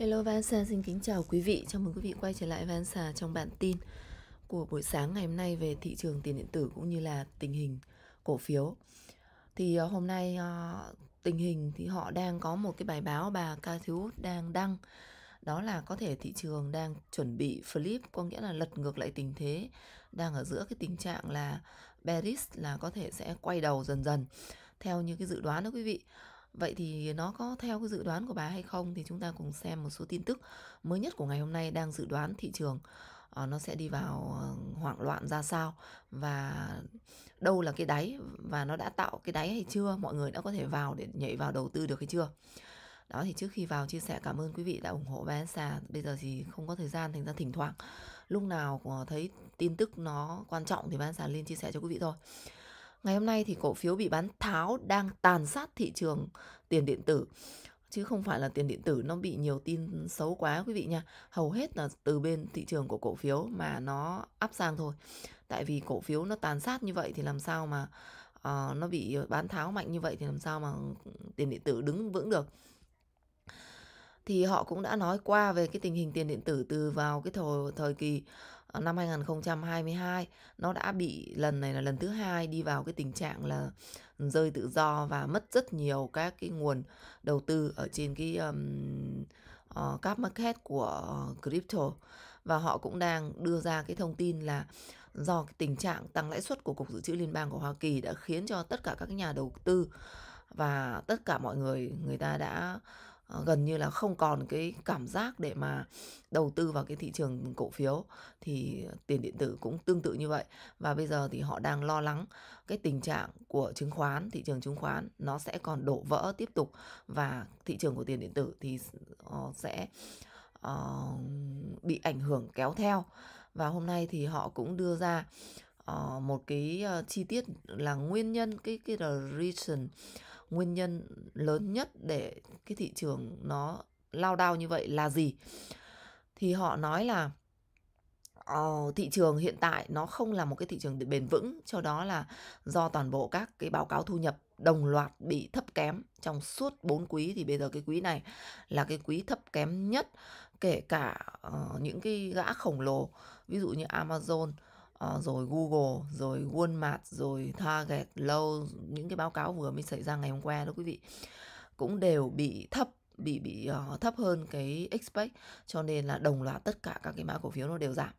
Hello Vansa xin kính chào quý vị, chào mừng quý vị quay trở lại Vansa trong bản tin của buổi sáng ngày hôm nay về thị trường tiền điện tử cũng như là tình hình cổ phiếu. Thì ờ, hôm nay ờ, tình hình thì họ đang có một cái bài báo bà Catherwood đang đăng đó là có thể thị trường đang chuẩn bị flip có nghĩa là lật ngược lại tình thế đang ở giữa cái tình trạng là bearish là có thể sẽ quay đầu dần dần theo như cái dự đoán đó quý vị Vậy thì nó có theo cái dự đoán của bà hay không thì chúng ta cùng xem một số tin tức mới nhất của ngày hôm nay đang dự đoán thị trường ờ, nó sẽ đi vào ờ, hoảng loạn ra sao và đâu là cái đáy và nó đã tạo cái đáy hay chưa, mọi người đã có thể vào để nhảy vào đầu tư được hay chưa. Đó thì trước khi vào chia sẻ cảm ơn quý vị đã ủng hộ Bayensa. Bây giờ thì không có thời gian thành ra thỉnh thoảng lúc nào thấy tin tức nó quan trọng thì Bayensa lên chia sẻ cho quý vị thôi. Ngày hôm nay thì cổ phiếu bị bán tháo đang tàn sát thị trường tiền điện tử chứ không phải là tiền điện tử nó bị nhiều tin xấu quá quý vị nha hầu hết là từ bên thị trường của cổ phiếu mà nó áp sang thôi tại vì cổ phiếu nó tàn sát như vậy thì làm sao mà uh, nó bị bán tháo mạnh như vậy thì làm sao mà tiền điện tử đứng vững được thì họ cũng đã nói qua về cái tình hình tiền điện tử từ vào cái thời thời kỳ Ờ, năm 2022 nó đã bị lần này là lần thứ hai đi vào cái tình trạng là rơi tự do và mất rất nhiều các cái nguồn đầu tư ở trên cái um, uh, cap market của ờ, crypto và họ cũng đang đưa ra cái thông tin là do cái tình trạng tăng lãi suất của cục dự trữ liên bang của Hoa Kỳ đã khiến cho tất cả các nhà đầu tư và tất cả mọi người người ta đã Ờ, gần như là không còn cái cảm giác để mà đầu tư vào cái thị trường cổ phiếu thì ờ, tiền điện tử cũng tương tự như vậy và bây giờ thì họ đang lo lắng cái tình trạng của chứng khoán thị trường chứng khoán nó sẽ còn đổ vỡ tiếp tục và thị trường của tiền điện tử thì ờ, sẽ bị ảnh hưởng kéo theo và hôm nay thì họ cũng đưa ra một cái chi tiết là nguyên nhân cái cái là reason nguyên nhân lớn nhất để cái thị trường nó lao đao như vậy là gì thì họ nói là uh, thị trường hiện tại nó không là một cái thị trường bền vững cho đó là do toàn bộ các cái báo cáo thu nhập đồng loạt bị thấp kém trong suốt 4 quý thì bây giờ cái quý này là cái quý thấp kém nhất kể cả uh, những cái gã khổng lồ ví dụ như Amazon uh, rồi Google, rồi Walmart, rồi Target, lâu những cái báo cáo vừa mới xảy ra ngày hôm qua đó quý vị cũng đều bị thấp bị bị uh, thấp hơn cái expect cho nên là đồng loạt tất cả các cái mã cổ phiếu nó đều giảm.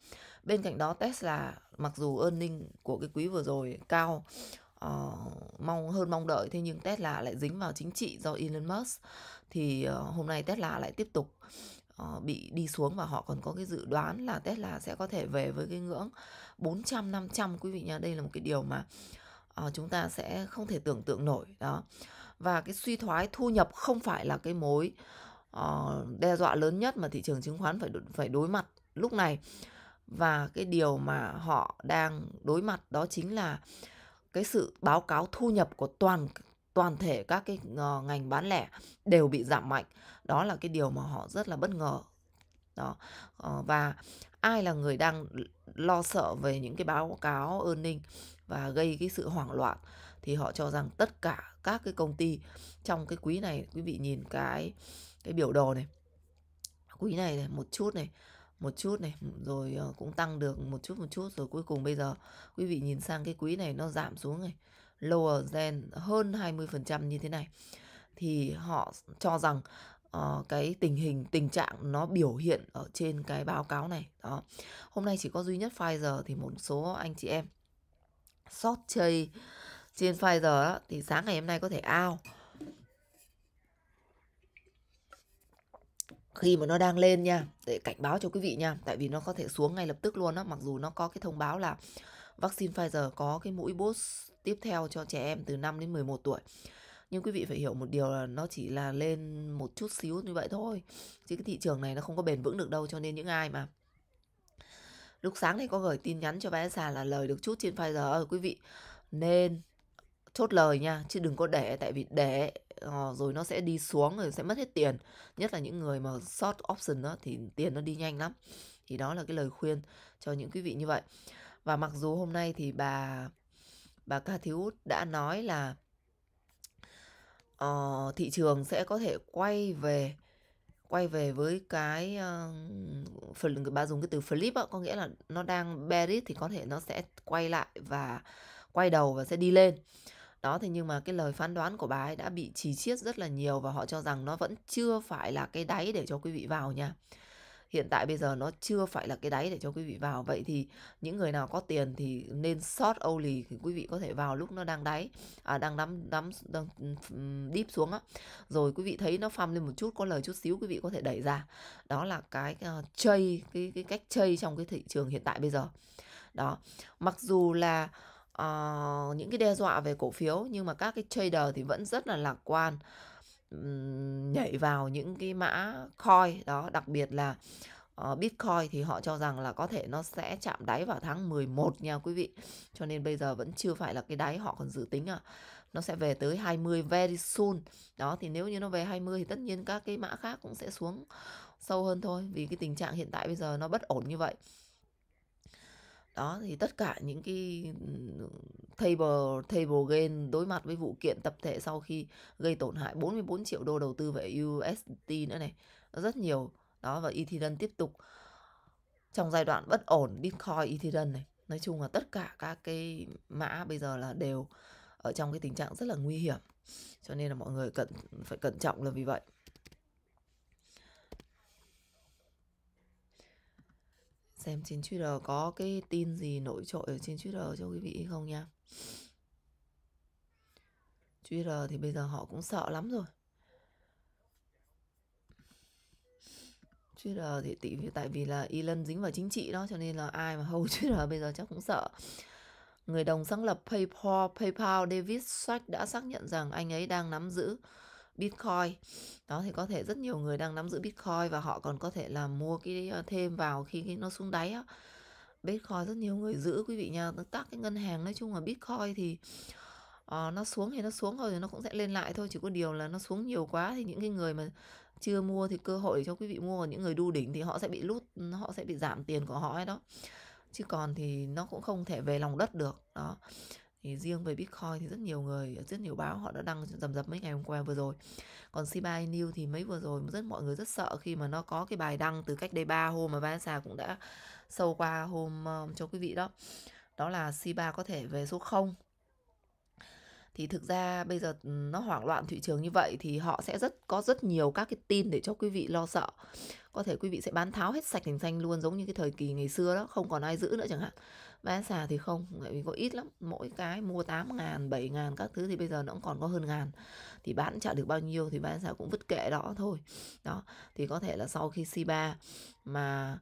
Bên cạnh đó Tesla mặc dù earning của cái quý vừa rồi cao uh, mong hơn mong đợi thế nhưng Tesla lại dính vào chính trị do Elon Musk thì uh, hôm nay Tesla lại tiếp tục Ờ, bị đi xuống và họ còn có cái dự đoán là Tesla sẽ có thể về với cái ngưỡng 400 500 quý vị nhá. Đây là một cái điều mà uh, chúng ta sẽ không thể tưởng tượng nổi đó. Và cái suy thoái thu nhập không phải là cái mối uh, đe dọa lớn nhất mà thị trường chứng khoán phải phải đối mặt lúc này. Và cái điều mà họ đang đối mặt đó chính là cái sự báo cáo thu nhập của toàn toàn thể các cái ờ, ngành bán lẻ đều bị giảm mạnh đó là cái điều mà họ rất là bất ngờ đó ờ, và ai là người đang lo sợ về những cái báo cáo earning và gây cái sự hoảng loạn thì họ cho rằng tất cả các cái công ty trong cái quý này quý vị nhìn cái cái biểu đồ này quý này, này một chút này một chút này rồi ờ, cũng tăng được một chút một chút rồi cuối cùng bây giờ quý vị nhìn sang cái quý này nó giảm xuống này lower gen hơn 20% như thế này thì họ cho rằng uh, cái tình hình tình trạng nó biểu hiện ở trên cái báo cáo này đó hôm nay chỉ có duy nhất Pfizer thì một số anh chị em sót chơi trên Pfizer đó, thì sáng ngày hôm nay có thể ao khi mà nó đang lên nha để cảnh báo cho quý vị nha tại vì nó có thể xuống ngay lập tức luôn đó mặc dù nó có cái thông báo là vaccine Pfizer có cái mũi boost tiếp theo cho trẻ em từ 5 đến 11 tuổi nhưng quý vị phải hiểu một điều là nó chỉ là lên một chút xíu như vậy thôi chứ cái thị trường này nó không có bền vững được đâu cho nên những ai mà lúc sáng thì có gửi tin nhắn cho bé xà là lời được chút trên Pfizer ơi ờ, quý vị nên chốt lời nha chứ đừng có để tại vì để ờ, rồi nó sẽ đi xuống rồi sẽ mất hết tiền nhất là những người mà short option đó thì tiền nó đi nhanh lắm thì đó là cái lời khuyên cho những quý vị như vậy và mặc dù hôm nay thì bà bà Cathy Wood đã nói là uh, thị trường sẽ có thể quay về quay về với cái ờ, phần người ba dùng cái từ flip á, có nghĩa là nó đang bearish thì có thể nó sẽ quay lại và quay đầu và sẽ đi lên. Đó thì nhưng mà cái lời phán đoán của bà ấy đã bị trì chiết rất là nhiều và họ cho rằng nó vẫn chưa phải là cái đáy để cho quý vị vào nha hiện tại bây giờ nó chưa phải là cái đáy để cho quý vị vào vậy thì những người nào có tiền thì nên short only thì quý vị có thể vào lúc nó đang đáy à, đang nắm nắm đang deep xuống á rồi quý vị thấy nó farm lên một chút có lời chút xíu quý vị có thể đẩy ra đó là cái uh, ờ, chơi cái cái cách chơi trong cái thị trường hiện tại bây giờ đó mặc dù là uh, những cái đe dọa về cổ phiếu nhưng mà các cái trader thì vẫn rất là lạc quan nhảy vào những cái mã coin đó đặc biệt là uh, Bitcoin thì họ cho rằng là có thể nó sẽ chạm đáy vào tháng 11 nha quý vị. Cho nên bây giờ vẫn chưa phải là cái đáy họ còn dự tính à. Nó sẽ về tới 20 very soon. Đó thì nếu như nó về 20 thì tất nhiên các cái mã khác cũng sẽ xuống sâu hơn thôi vì cái tình trạng hiện tại bây giờ nó bất ổn như vậy đó thì tất cả những cái table table gain đối mặt với vụ kiện tập thể sau khi gây tổn hại 44 triệu đô đầu tư về USD nữa này rất nhiều đó và Ethereum tiếp tục trong giai đoạn bất ổn Bitcoin Ethereum này nói chung là tất cả các cái mã bây giờ là đều ở trong cái tình trạng rất là nguy hiểm cho nên là mọi người cần phải cẩn trọng là vì vậy xem trên Twitter có cái tin gì nổi trội ở trên Twitter cho quý vị không nha. Twitter thì bây giờ họ cũng sợ lắm rồi. Twitter thì tỷ tại vì là Elon dính vào chính trị đó cho nên là ai mà hầu Twitter bây giờ chắc cũng sợ. Người đồng sáng lập PayPal, PayPal David Sachs đã xác nhận rằng anh ấy đang nắm giữ Bitcoin đó thì có thể rất nhiều người đang nắm giữ Bitcoin và họ còn có thể là mua cái ờ, thêm vào khi, khi nó xuống đáy á Bitcoin rất nhiều người giữ quý vị nha các cái ngân hàng nói chung là Bitcoin thì uh, nó xuống thì nó xuống rồi thì nó cũng sẽ lên lại thôi chỉ có điều là nó xuống nhiều quá thì những cái người mà chưa mua thì cơ hội cho quý vị mua còn những người đu đỉnh thì họ sẽ bị lút họ sẽ bị giảm tiền của họ ấy đó chứ còn thì nó cũng không thể về lòng đất được đó thì riêng về Bitcoin thì rất nhiều người rất nhiều báo họ đã đăng dầm dập mấy ngày hôm qua vừa rồi còn Shiba Inu thì mấy vừa rồi rất mọi người rất sợ khi mà nó có cái bài đăng từ cách đây 3 hôm mà Vanessa cũng đã sâu qua hôm um, cho quý vị đó đó là Shiba có thể về số 0 thì thực ra bây giờ ừ, nó hoảng loạn thị trường như vậy thì họ sẽ rất có rất nhiều các cái tin để cho quý vị lo sợ có thể quý vị sẽ bán tháo hết sạch thành xanh luôn giống như cái thời kỳ ngày xưa đó không còn ai giữ nữa chẳng hạn Vé xà thì không, bởi vì có ít lắm. Mỗi cái mua 8 ngàn, 7 ngàn các thứ thì bây giờ nó cũng còn có hơn ngàn. Thì bán trả được bao nhiêu thì vé xà cũng vứt kệ đó thôi. Đó, thì có thể là sau khi c ba mà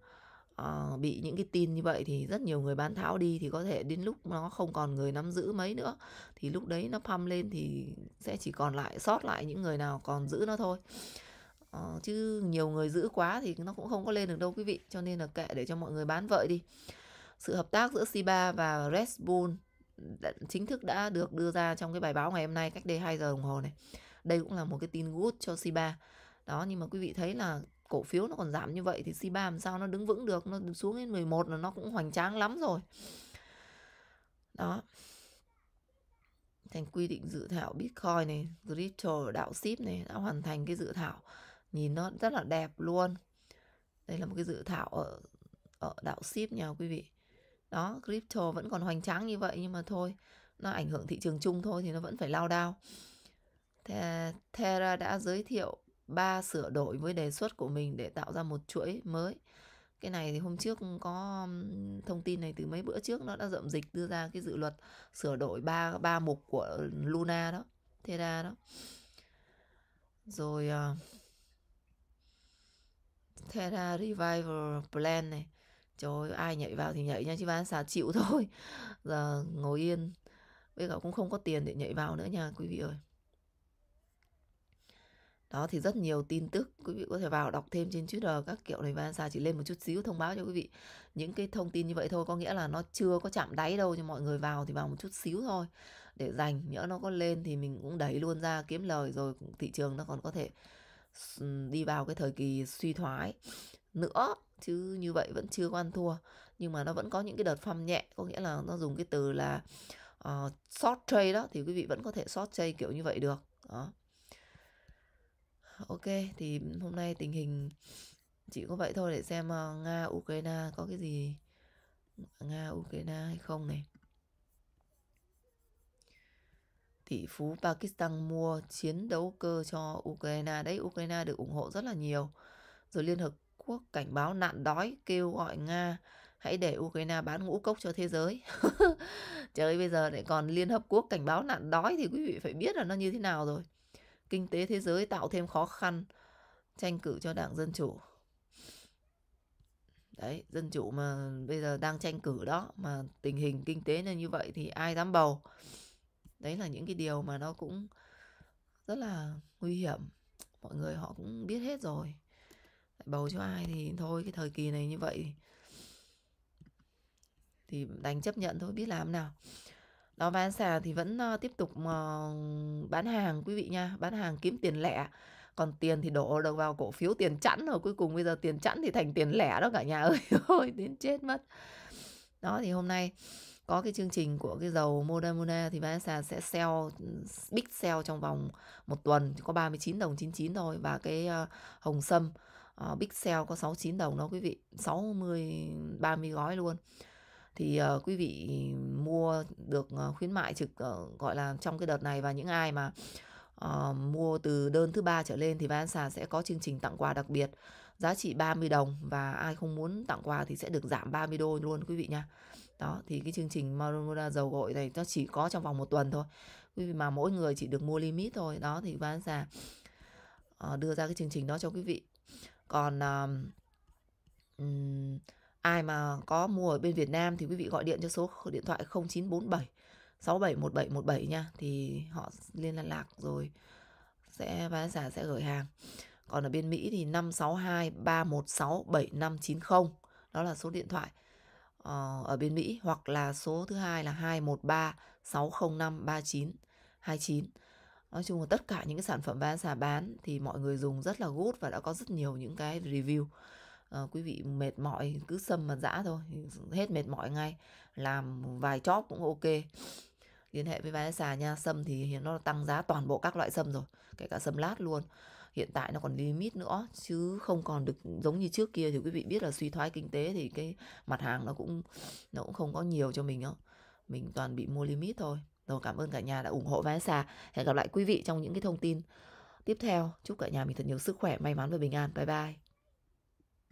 uh, bị những cái tin như vậy thì rất nhiều người bán tháo đi thì có thể đến lúc nó không còn người nắm giữ mấy nữa thì lúc đấy nó pump lên thì sẽ chỉ còn lại sót lại những người nào còn giữ nó thôi uh, chứ nhiều người giữ quá thì nó cũng không có lên được đâu quý vị cho nên là kệ để cho mọi người bán vợi đi sự hợp tác giữa Siba và Red Bull ừ, đã, chính thức đã được đưa ra trong cái bài báo ngày hôm nay cách đây 2 giờ đồng hồ này. Đây cũng là một cái tin good cho Siba. Đó nhưng mà quý vị thấy là cổ phiếu nó còn giảm như vậy thì Siba làm sao nó đứng vững được, nó xuống đến 11 là nó cũng hoành tráng lắm rồi. Đó. Thành quy định dự thảo Bitcoin này, crypto đạo ship này đã hoàn thành cái dự thảo nhìn nó rất là đẹp luôn. Đây là một cái dự thảo ở ở đạo ship nha quý vị đó crypto vẫn còn hoành tráng như vậy nhưng mà thôi nó ảnh hưởng thị trường chung thôi thì nó vẫn phải lao đao Terra đã giới thiệu ba sửa đổi với đề xuất của mình để tạo ra một chuỗi mới cái này thì hôm trước có thông tin này từ mấy bữa trước nó đã rậm dịch đưa ra cái dự luật sửa đổi ba ba mục của Luna đó Terra đó rồi uh, Terra Revival Plan này trời ơi, ai nhảy vào thì nhảy nha chứ bán xả chịu thôi giờ ngồi yên bây giờ cũng không có tiền để nhảy vào nữa nha quý vị ơi đó thì rất nhiều tin tức quý vị có thể vào đọc thêm trên Twitter các kiểu này van xả chỉ lên một chút xíu thông báo cho quý vị những cái thông tin như vậy thôi có nghĩa là nó chưa có chạm đáy đâu cho mọi người vào thì vào một chút xíu thôi để dành nhỡ nó có lên thì mình cũng đẩy luôn ra kiếm lời rồi thị trường nó còn có thể đi vào cái thời kỳ suy thoái nữa chứ như vậy vẫn chưa có ăn thua nhưng mà nó vẫn có những cái đợt phong nhẹ có nghĩa là nó dùng cái từ là uh, short trade đó thì quý vị vẫn có thể short trade kiểu như vậy được đó ok thì hôm nay tình hình chỉ có vậy thôi để xem uh, ờ, nga ukraine có cái gì nga ukraine hay không này tỷ phú Pakistan mua chiến đấu cơ cho Ukraine. Đấy, Ukraine được ủng hộ rất là nhiều. Rồi Liên Hợp Quốc cảnh báo nạn đói kêu gọi Nga hãy để Ukraine bán ngũ cốc cho thế giới. Trời bây giờ lại còn Liên Hợp Quốc cảnh báo nạn đói thì quý vị phải biết là nó như thế nào rồi. Kinh tế thế giới tạo thêm khó khăn tranh cử cho Đảng Dân Chủ. Đấy, Dân Chủ mà bây giờ đang tranh cử đó mà tình hình kinh tế là như vậy thì ai dám bầu. Đấy là những cái điều mà nó cũng rất là nguy hiểm. Mọi người họ cũng biết hết rồi bầu cho ai thì thôi cái thời kỳ này như vậy thì đánh chấp nhận thôi biết làm nào đó bán xà thì vẫn ờ, tiếp tục ờ, bán hàng quý vị nha bán hàng kiếm tiền lẻ còn tiền thì đổ được vào cổ phiếu tiền chẵn rồi cuối cùng bây giờ tiền chẵn thì thành tiền lẻ đó cả nhà ơi ôi đến chết mất đó thì hôm nay có cái chương trình của cái dầu Modamona thì bán xà sẽ sell big sell trong vòng một tuần chỉ có 39 đồng 99 thôi và cái uh, hồng sâm uh, Big Sale có 69 đồng đó quý vị 60 30 gói luôn thì uh, quý vị mua được uh, khuyến mại trực uh, gọi là trong cái đợt này và những ai mà uh, mua từ đơn thứ ba trở lên thì Vansa sẽ có chương trình tặng quà đặc biệt giá trị 30 đồng và ai không muốn tặng quà thì sẽ được giảm 30 đô luôn quý vị nha. Đó thì cái chương trình Maruna dầu gội này nó chỉ có trong vòng một tuần thôi. Quý vị mà mỗi người chỉ được mua limit thôi. Đó thì Vansa uh, đưa ra cái chương trình đó cho quý vị còn um, ai mà có mua ở bên Việt Nam thì quý vị gọi điện cho số điện thoại 0947 671717 nha thì họ liên lạc rồi sẽ bán giả sẽ gửi hàng. Còn ở bên Mỹ thì 562 316 7590 đó là số điện thoại ờ, ở bên Mỹ hoặc là số thứ hai là 213 605 39 29 Nói chung là tất cả những cái sản phẩm Vansa bán thì mọi người dùng rất là good và đã có rất nhiều những cái review. À, quý vị mệt mỏi cứ xâm mà dã thôi, hết mệt mỏi ngay. Làm vài chóp cũng ok. Liên hệ với Vanessa nha, sâm thì hiện nó tăng giá toàn bộ các loại sâm rồi, kể cả sâm lát luôn. Hiện tại nó còn limit nữa chứ không còn được giống như trước kia thì quý vị biết là suy thoái kinh tế thì cái mặt hàng nó cũng nó cũng không có nhiều cho mình đâu. Mình toàn bị mua limit thôi. Rồi cảm ơn cả nhà đã ủng hộ Vá Hẹn gặp lại quý vị trong những cái thông tin tiếp theo. Chúc cả nhà mình thật nhiều sức khỏe, may mắn và bình an. Bye bye.